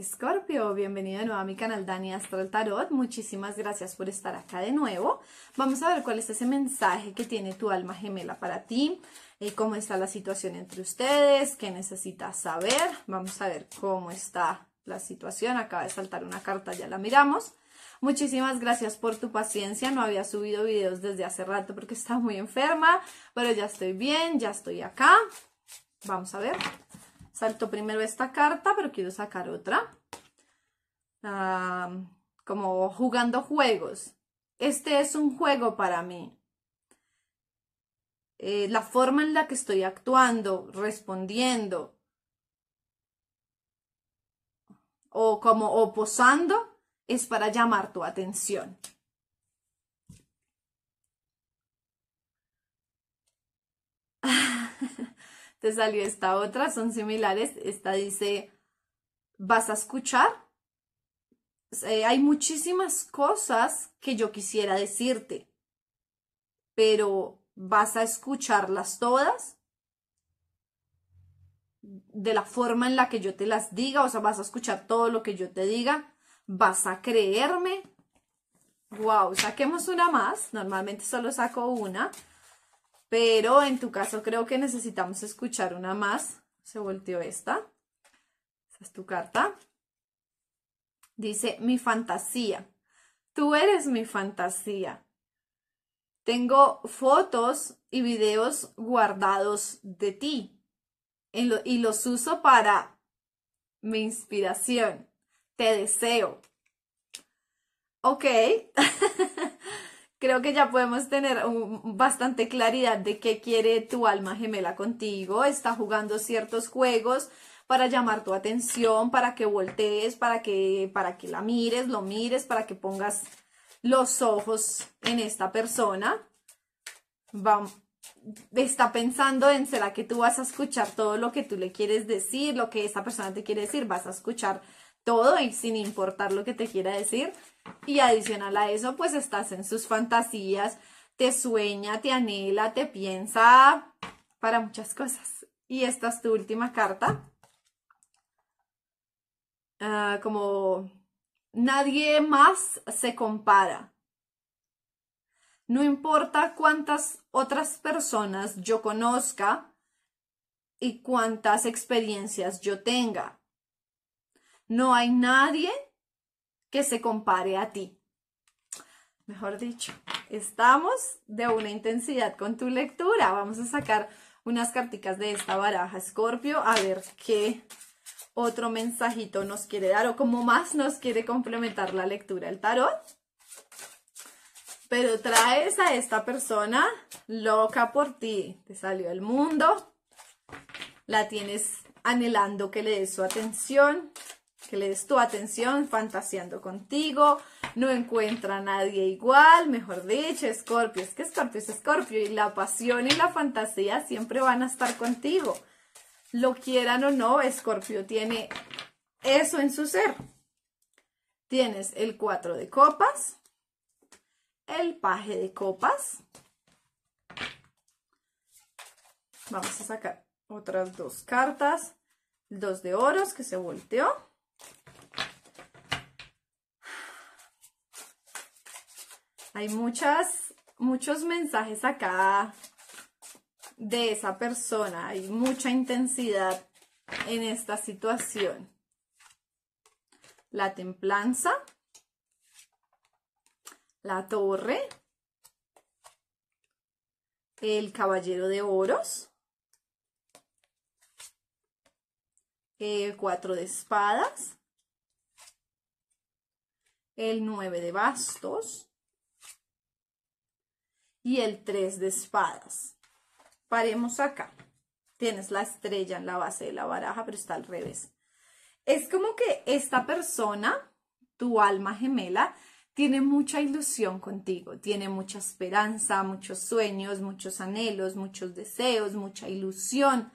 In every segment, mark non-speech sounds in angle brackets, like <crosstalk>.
Scorpio, bienvenido de nuevo a mi canal Dani Astral Tarot. Muchísimas gracias por estar acá de nuevo. Vamos a ver cuál es ese mensaje que tiene tu alma gemela para ti, y eh, cómo está la situación entre ustedes, qué necesitas saber. Vamos a ver cómo está la situación. Acaba de saltar una carta, ya la miramos. Muchísimas gracias por tu paciencia. No había subido videos desde hace rato porque estaba muy enferma, pero ya estoy bien, ya estoy acá. Vamos a ver Salto primero esta carta, pero quiero sacar otra. como jugando juegos. Este es un juego para mí. Eh, la forma en la que estoy actuando, respondiendo, o como o posando, es para llamar tu atención. <laughs> te salió esta otra, son similares. Esta dice, vas a escuchar. Eh, hay muchísimas cosas que yo quisiera decirte, pero vas a escucharlas todas de la forma en la que yo te las diga, o sea, vas a escuchar todo lo que yo te diga, vas a creerme. Wow, saquemos una más, normalmente solo saco una pero en tu caso creo que necesitamos escuchar una más. Se volteó esta. Esa es tu carta. Dice mi fantasía. Tú eres mi fantasía. Tengo fotos y videos guardados de ti y los uso para mi inspiración. Te deseo. Ok. <laughs> creo que ya podemos tener bastante claridad de qué quiere tu alma gemela contigo. Está jugando ciertos juegos para llamar tu atención, para que voltees, para que, para que la mires, lo mires, para que pongas los ojos en esta persona. está pensando en, ¿será que tú vas a escuchar todo lo que tú le quieres decir, lo que esta persona te quiere decir? ¿Vas a escuchar todo y sin importar lo que te quiera decir. Y adicional a eso, pues estás en sus fantasías, te sueña, te anhela, te piensa para muchas cosas. Y esta es tu última carta. Ah, como nadie más se compara. No importa cuántas otras personas yo conozca y cuántas experiencias yo tenga. No hay nadie que se compare a ti. Mejor dicho, estamos de una intensidad con tu lectura. Vamos a sacar unas carticas de esta baraja Scorpio a ver qué otro mensajito nos quiere dar o cómo más nos quiere complementar la lectura el tarot. Pero traes a esta persona loca por ti, te salió el mundo, la tienes anhelando que le des su atención, que le des tu atención fantaseando contigo. No encuentra a nadie igual, mejor dicho, Scorpio. Es que Scorpio es Scorpio y la pasión y la fantasía siempre van a estar contigo. Lo quieran o no, Scorpio tiene eso en su ser. Tienes el cuatro de copas, el paje de copas. Vamos a sacar otras dos cartas. Dos de oros que se volteó. Hay muchas, muchos mensajes acá de esa persona. Hay mucha intensidad en esta situación. La templanza. La torre. El caballero de oros. el cuatro de espadas, el nueve de bastos, y el tres de espadas. Paremos acá. Tienes la estrella en la base de la baraja, pero está al revés. Es como que esta persona, tu alma gemela, tiene mucha ilusión contigo, tiene mucha esperanza, muchos sueños, muchos anhelos, muchos deseos, mucha ilusión.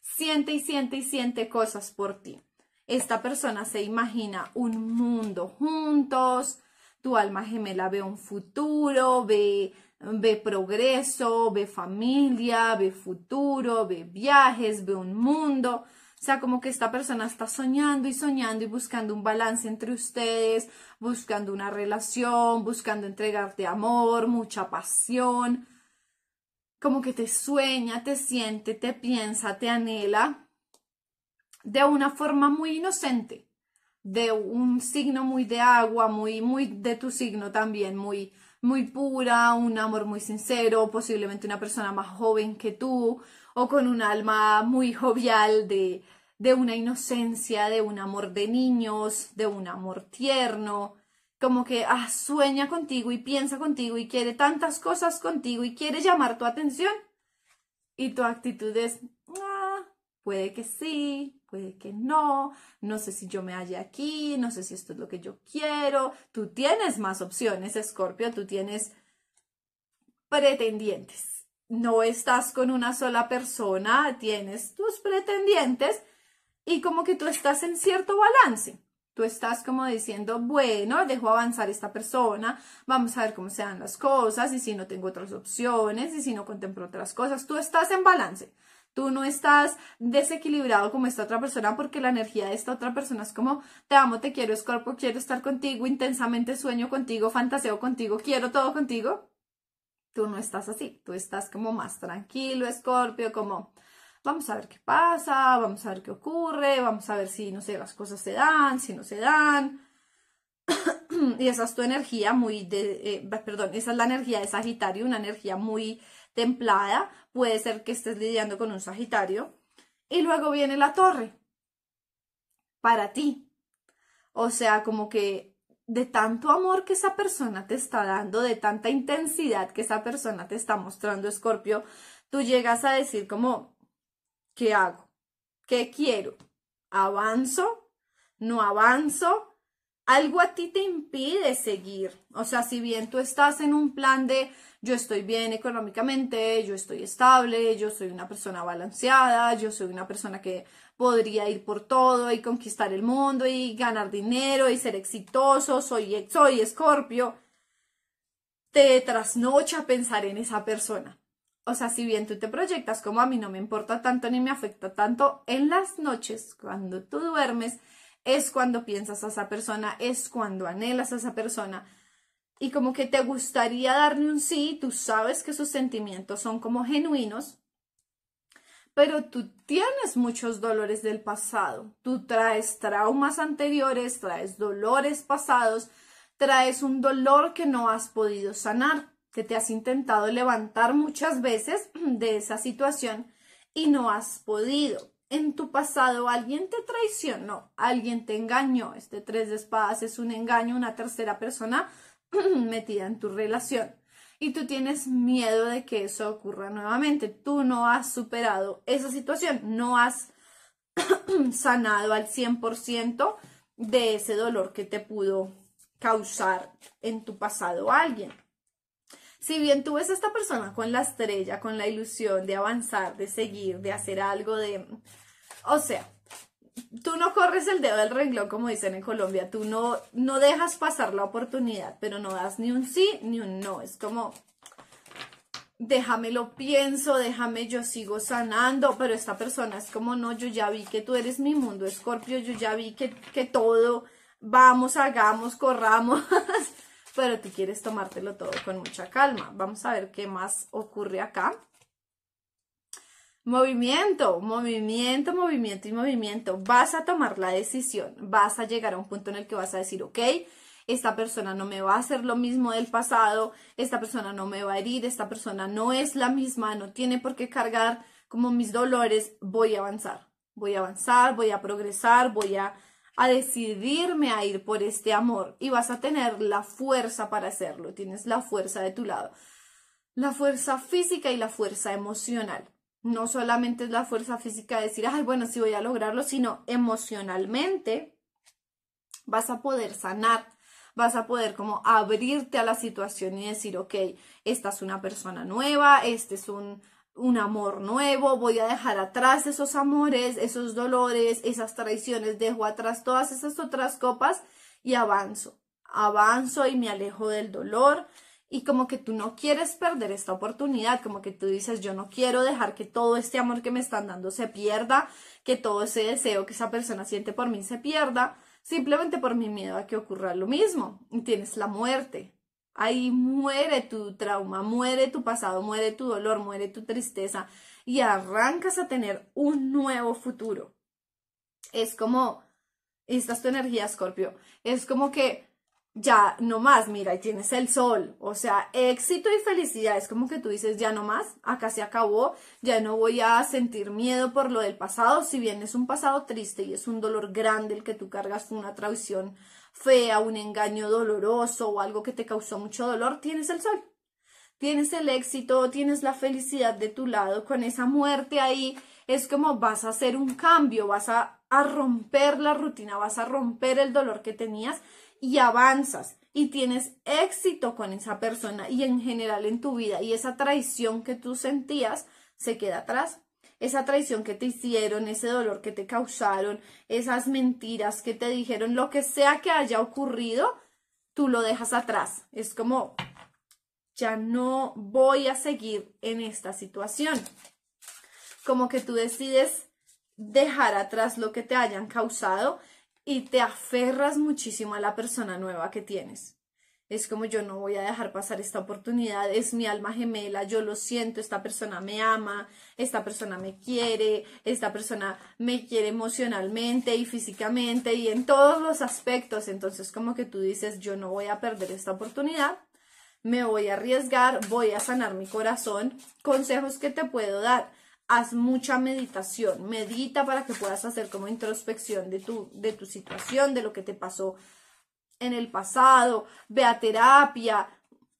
Siente y siente y siente cosas por ti. Esta persona se imagina un mundo juntos, tu alma gemela ve un futuro, ve ve progreso, ve familia, ve futuro, ve viajes, ve un mundo. O sea, como que esta persona está soñando y soñando y buscando un balance entre ustedes, buscando una relación, buscando entregarte amor, mucha pasión. Como que te sueña, te siente, te piensa, te anhela de una forma muy inocente, de un signo muy de agua, muy, muy de tu signo también, muy muy pura, un amor muy sincero, posiblemente una persona más joven que tú, o con un alma muy jovial de, de una inocencia, de un amor de niños, de un amor tierno, como que ah, sueña contigo y piensa contigo y quiere tantas cosas contigo y quiere llamar tu atención. Y tu actitud es, ah, puede que sí, puede que no, no sé si yo me halle aquí, no sé si esto es lo que yo quiero. Tú tienes más opciones, Escorpio, tú tienes pretendientes. No estás con una sola persona, tienes tus pretendientes y como que tú estás en cierto balance. Tú estás como diciendo, bueno, dejo avanzar esta persona, vamos a ver cómo se dan las cosas y si no tengo otras opciones y si no contemplo otras cosas. Tú estás en balance. Tú no estás desequilibrado como esta otra persona porque la energía de esta otra persona es como te amo, te quiero, Scorpio, quiero estar contigo, intensamente sueño contigo, fantaseo contigo, quiero todo contigo. Tú no estás así, tú estás como más tranquilo, Scorpio, como vamos a ver qué pasa, vamos a ver qué ocurre, vamos a ver si, no sé, las cosas se dan, si no se dan. <clears throat> y esa es tu energía muy de, eh, perdón, esa es la energía de Sagitario, una energía muy templada, puede ser que estés lidiando con un Sagitario. Y luego viene la torre, para ti. O sea, como que de tanto amor que esa persona te está dando, de tanta intensidad que esa persona te está mostrando, Escorpio, tú llegas a decir como, ¿qué hago? ¿Qué quiero? ¿Avanzo? ¿No avanzo? algo a ti te impide seguir. O sea, si bien tú estás en un plan de yo estoy bien económicamente, yo estoy estable, yo soy una persona balanceada, yo soy una persona que podría ir por todo y conquistar el mundo y ganar dinero y ser exitoso, soy, soy escorpio, te trasnocha pensar en esa persona. O sea, si bien tú te proyectas como a mí no me importa tanto ni me afecta tanto, en las noches, cuando tú duermes, es cuando piensas a esa persona, es cuando anhelas a esa persona. Y como que te gustaría darle un sí, tú sabes que sus sentimientos son como genuinos, pero tú tienes muchos dolores del pasado, tú traes traumas anteriores, traes dolores pasados, traes un dolor que no has podido sanar, que te has intentado levantar muchas veces <clears throat> de esa situación y no has podido en tu pasado alguien te traicionó, alguien te engañó. Este tres de espadas es un engaño, una tercera persona <clears throat> metida en tu relación. Y tú tienes miedo de que eso ocurra nuevamente. Tú no has superado esa situación, no has <clears throat> sanado al 100% de ese dolor que te pudo causar en tu pasado alguien. Si bien tú ves a esta persona con la estrella, con la ilusión de avanzar, de seguir, de hacer algo, de... O sea, tú no corres el dedo del renglón, como dicen en Colombia, tú no, no dejas pasar la oportunidad, pero no das ni un sí ni un no. Es como, déjame lo pienso, déjame yo sigo sanando, pero esta persona es como, no, yo ya vi que tú eres mi mundo, Escorpio, yo ya vi que, que todo, vamos, hagamos, corramos. <laughs> pero tú quieres tomártelo todo con mucha calma. Vamos a ver qué más ocurre acá. Movimiento, movimiento, movimiento y movimiento. Vas a tomar la decisión, vas a llegar a un punto en el que vas a decir, ok, esta persona no me va a hacer lo mismo del pasado, esta persona no me va a herir, esta persona no es la misma, no tiene por qué cargar como mis dolores, voy a avanzar, voy a avanzar, voy a progresar, voy a a decidirme a ir por este amor y vas a tener la fuerza para hacerlo, tienes la fuerza de tu lado, la fuerza física y la fuerza emocional. No solamente es la fuerza física de decir, ay, bueno, sí voy a lograrlo, sino emocionalmente vas a poder sanar, vas a poder como abrirte a la situación y decir, ok, esta es una persona nueva, este es un un amor nuevo, voy a dejar atrás esos amores, esos dolores, esas traiciones, dejo atrás todas esas otras copas y avanzo, avanzo y me alejo del dolor y como que tú no quieres perder esta oportunidad, como que tú dices, yo no quiero dejar que todo este amor que me están dando se pierda, que todo ese deseo que esa persona siente por mí se pierda, simplemente por mi miedo a que ocurra lo mismo. tienes la muerte, Ahí muere tu trauma, muere tu pasado, muere tu dolor, muere tu tristeza y arrancas a tener un nuevo futuro. Es como, esta es tu energía, Scorpio. Es como que ya no más, mira, ahí tienes el sol, o sea, éxito y felicidad, es como que tú dices, ya no más, acá se acabó, ya no voy a sentir miedo por lo del pasado, si bien es un pasado triste y es un dolor grande el que tú cargas, una traición fea, un engaño doloroso o algo que te causó mucho dolor, tienes el sol. Tienes el éxito, tienes la felicidad de tu lado, con esa muerte ahí es como vas a hacer un cambio, vas a, a romper la rutina, vas a romper el dolor que tenías y avanzas y tienes éxito con esa persona y en general en tu vida y esa traición que tú sentías se queda atrás esa traición que te hicieron, ese dolor que te causaron, esas mentiras que te dijeron, lo que sea que haya ocurrido, tú lo dejas atrás. Es como, ya no voy a seguir en esta situación. Como que tú decides dejar atrás lo que te hayan causado y te aferras muchísimo a la persona nueva que tienes. Es como yo no voy a dejar pasar esta oportunidad, es mi alma gemela, yo lo siento, esta persona me ama, esta persona me quiere, esta persona me quiere emocionalmente y físicamente y en todos los aspectos. Entonces como que tú dices, yo no voy a perder esta oportunidad, me voy a arriesgar, voy a sanar mi corazón. Consejos que te puedo dar haz mucha meditación, medita para que puedas hacer como introspección de tu, de tu situación, de lo que te pasó en el pasado, ve a terapia,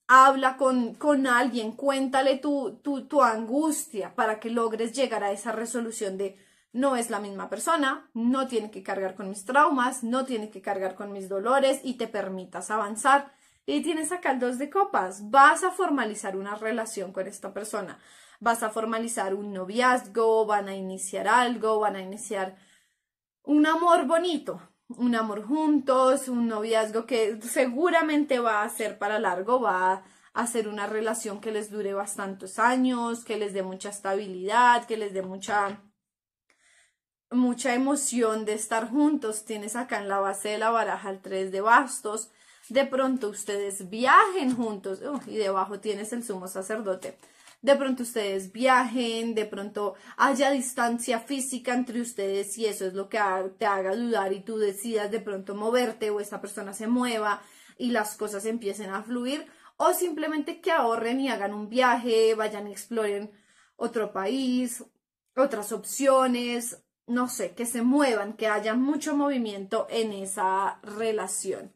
habla con, alguien, cuéntale tu, tu, tu angustia para que logres llegar a esa resolución de no es la misma persona, no tiene que cargar con mis traumas, no tiene que cargar con mis dolores y te permitas avanzar. Y tienes acá el dos de copas, vas a formalizar una relación con esta persona, vas a formalizar un noviazgo, van a iniciar algo, van a iniciar un amor bonito, un amor juntos, un noviazgo que seguramente va a ser para largo, va a ser una relación que les dure bastantes años, que les dé mucha estabilidad, que les dé mucha mucha emoción de estar juntos. Tienes acá en la base de la baraja el 3 de bastos. De pronto ustedes viajen juntos. y debajo tienes el sumo sacerdote de pronto ustedes viajen, de pronto haya distancia física entre ustedes y eso es lo que te haga dudar y tú decidas de pronto moverte o esta persona se mueva y las cosas empiecen a fluir o simplemente que ahorren y hagan un viaje, vayan y exploren otro país, otras opciones, no sé, que se muevan, que haya mucho movimiento en esa relación.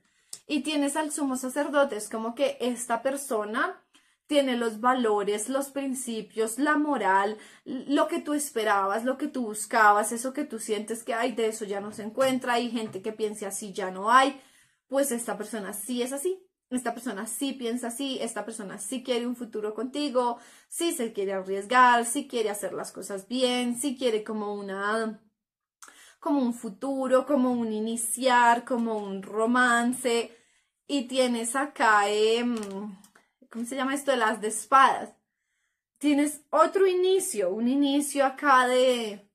Y tienes al sumo sacerdote, es como que esta persona tiene los valores, los principios, la moral, lo que tú esperabas, lo que tú buscabas, eso que tú sientes que hay, de eso ya no se encuentra, hay gente que piense así, ya no hay, pues esta persona sí es así, esta persona sí piensa así, esta persona sí quiere un futuro contigo, sí se quiere arriesgar, sí quiere hacer las cosas bien, sí quiere como una como un futuro, como un iniciar, como un romance y tienes acá em, ¿cómo se llama esto? De las de espadas. Tienes otro inicio, un inicio acá de,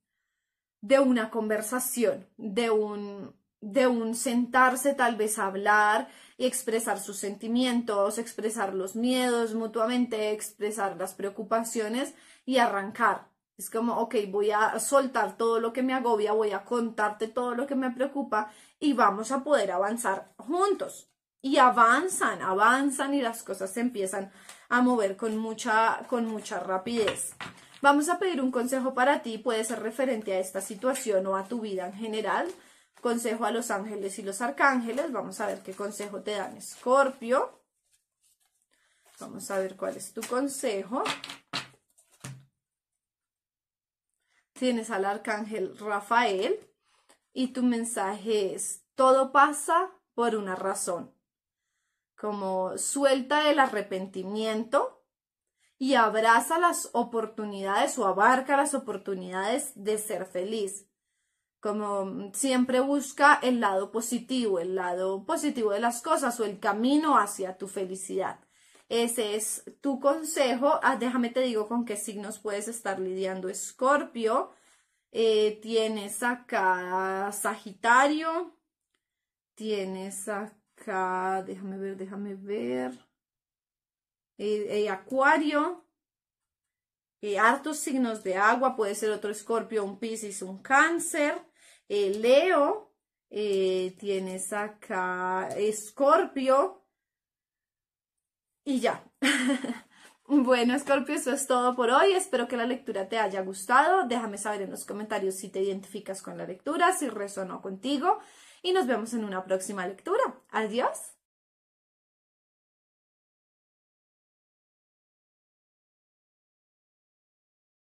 de una conversación, de un, de un sentarse tal vez a hablar y expresar sus sentimientos, expresar los miedos mutuamente, expresar las preocupaciones y arrancar. Es como, ok, voy a soltar todo lo que me agobia, voy a contarte todo lo que me preocupa y vamos a poder avanzar juntos y avanzan, avanzan y las cosas se empiezan a mover con mucha, con mucha rapidez. Vamos a pedir un consejo para ti, puede ser referente a esta situación o a tu vida en general. Consejo a los ángeles y los arcángeles. Vamos a ver qué consejo te dan, Escorpio. Vamos a ver cuál es tu consejo. Tienes al arcángel Rafael y tu mensaje es, todo pasa por una razón como suelta el arrepentimiento y abraza las oportunidades o abarca las oportunidades de ser feliz. Como siempre busca el lado positivo, el lado positivo de las cosas o el camino hacia tu felicidad. Ese es tu consejo. Ah, déjame te digo con qué signos puedes estar lidiando. Escorpio, eh, tienes acá Sagitario, tienes acá déjame ver, déjame ver. El eh, eh, acuario, eh, hartos signos de agua, puede ser otro escorpio, un piscis, un cáncer, eh, Leo, tienes acá escorpio y ya. <laughs> Bueno, Escorpio eso es todo por hoy. Espero que la lectura te haya gustado. Déjame saber en los comentarios si te identificas con la lectura, si resonó contigo y nos vemos en una próxima lectura. Adiós.